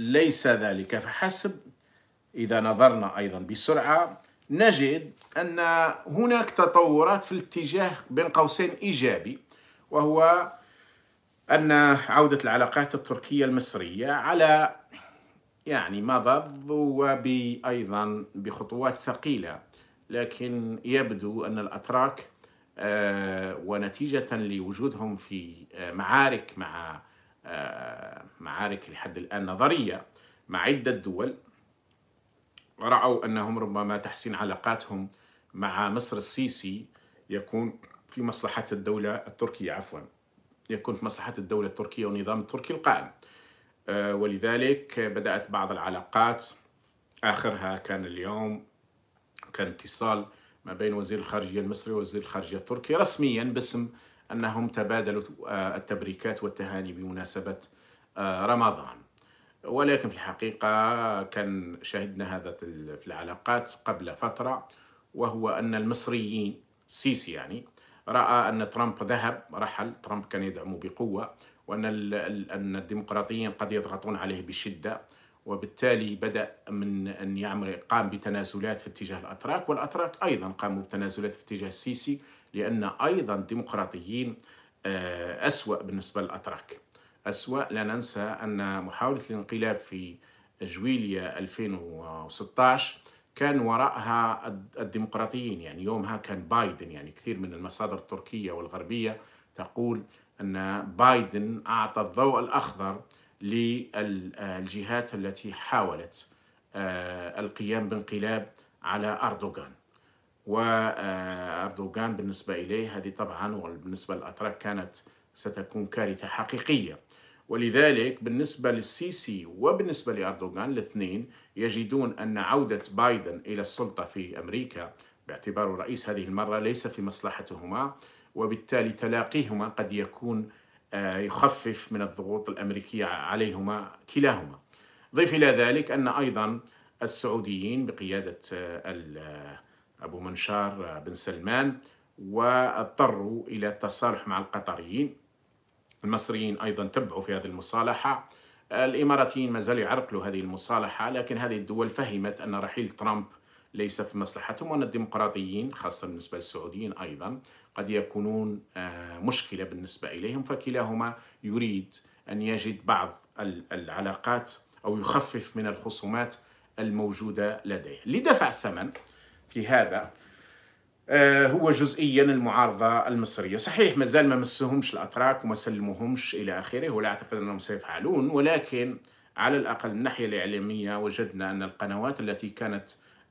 ليس ذلك فحسب إذا نظرنا أيضا بسرعة نجد أن هناك تطورات في الاتجاه بين قوسين إيجابي وهو أن عودة العلاقات التركية المصرية على يعني مضض وأيضا بخطوات ثقيلة لكن يبدو أن الأتراك آه، ونتيجة لوجودهم في آه، معارك مع آه، معارك لحد الآن نظرية مع عدة دول ورأوا أنهم ربما تحسين علاقاتهم مع مصر السيسي يكون في مصلحة الدولة التركية عفوا يكون في مصلحة الدولة التركية والنظام التركي القائم آه، ولذلك بدأت بعض العلاقات آخرها كان اليوم كان اتصال ما بين وزير الخارجية المصري ووزير الخارجية التركي رسميا باسم أنهم تبادلوا آه، التبريكات والتهاني بمناسبة آه، رمضان ولكن في الحقيقة كان شهدنا هذا في العلاقات قبل فترة وهو أن المصريين سيسي يعني رأى أن ترامب ذهب رحل ترامب كان يدعمه بقوة وأن أن الديمقراطيين قد يضغطون عليه بشدة وبالتالي بدأ من أن يعمل قام بتنازلات في اتجاه الأتراك والأتراك أيضا قاموا بتنازلات في اتجاه السيسي لأن أيضا ديمقراطيين آه، أسوأ بالنسبة للأتراك أسوأ لا ننسى أن محاولة الانقلاب في جويليا 2016 كان وراءها الديمقراطيين يعني يومها كان بايدن يعني كثير من المصادر التركية والغربية تقول أن بايدن أعطى الضوء الأخضر للجهات التي حاولت آه، القيام بانقلاب على أردوغان وأردوغان بالنسبة إليه هذه طبعا وبالنسبة للأتراك كانت ستكون كارثة حقيقية ولذلك بالنسبة للسيسي وبالنسبة لأردوغان الاثنين يجدون أن عودة بايدن إلى السلطة في أمريكا باعتباره رئيس هذه المرة ليس في مصلحتهما وبالتالي تلاقيهما قد يكون آه، يخفف من الضغوط الأمريكية عليهما كلاهما ضيف إلى ذلك أن أيضا السعوديين بقيادة آه، آه، أبو منشار بن سلمان واضطروا إلى التصالح مع القطريين المصريين أيضا تبعوا في هذه المصالحة الإماراتيين ما زالوا يعرقلوا هذه المصالحة لكن هذه الدول فهمت أن رحيل ترامب ليس في مصلحتهم وأن الديمقراطيين خاصة بالنسبة للسعوديين أيضا قد يكونون آه، مشكلة بالنسبة إليهم فكلاهما يريد أن يجد بعض العلاقات أو يخفف من الخصومات الموجودة لديه لدفع الثمن في هذا آه، هو جزئيا المعارضة المصرية صحيح مازال ما مسهمش الأتراك وما سلموهمش إلى آخره ولا أعتقد أنهم سيفعلون ولكن على الأقل من الناحية الإعلامية وجدنا أن القنوات التي كانت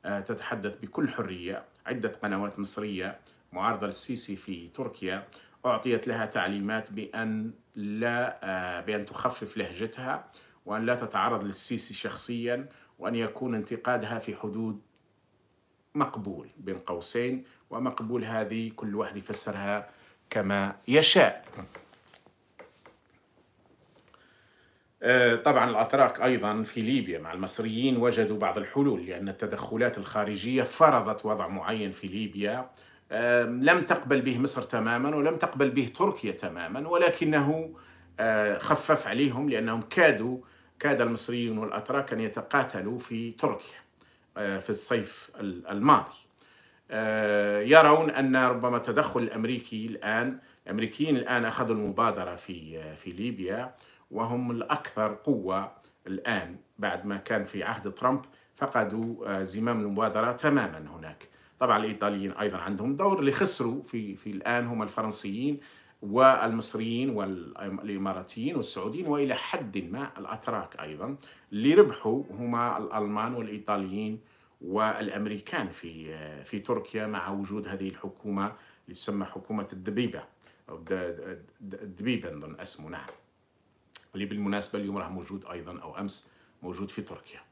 آه، تتحدث بكل حرية عدة قنوات مصرية معارضة للسيسي في تركيا أعطيت لها تعليمات بأن لا آه، بأن تخفف لهجتها وأن لا تتعرض للسيسي شخصيا وأن يكون انتقادها في حدود مقبول بين قوسين ومقبول هذه كل واحد يفسرها كما يشاء آه، طبعا الأتراك أيضا في ليبيا مع المصريين وجدوا بعض الحلول لأن التدخلات الخارجية فرضت وضع معين في ليبيا لم تقبل به مصر تماما ولم تقبل به تركيا تماما ولكنه آه، خفف عليهم لأنهم كادوا كاد المصريون والأتراك أن يتقاتلوا في تركيا آه، في الصيف الماضي آه، يرون أن ربما التدخل الأمريكي الآن الأمريكيين الآن أخذوا المبادرة في آه، في ليبيا وهم الأكثر قوة الآن بعد ما كان في عهد ترامب فقدوا زمام المبادرة تماما هناك طبعا الإيطاليين أيضا عندهم دور اللي خسروا في, في الآن هم الفرنسيين والمصريين والإماراتيين والسعوديين وإلى حد ما الأتراك أيضا اللي ربحوا هما الألمان والإيطاليين والأمريكان في في تركيا مع وجود هذه الحكومة اللي تسمى حكومة الدبيبة أو الدبيبة نظن اسمه نعم اللي بالمناسبة اليوم راه موجود أيضا أو أمس موجود في تركيا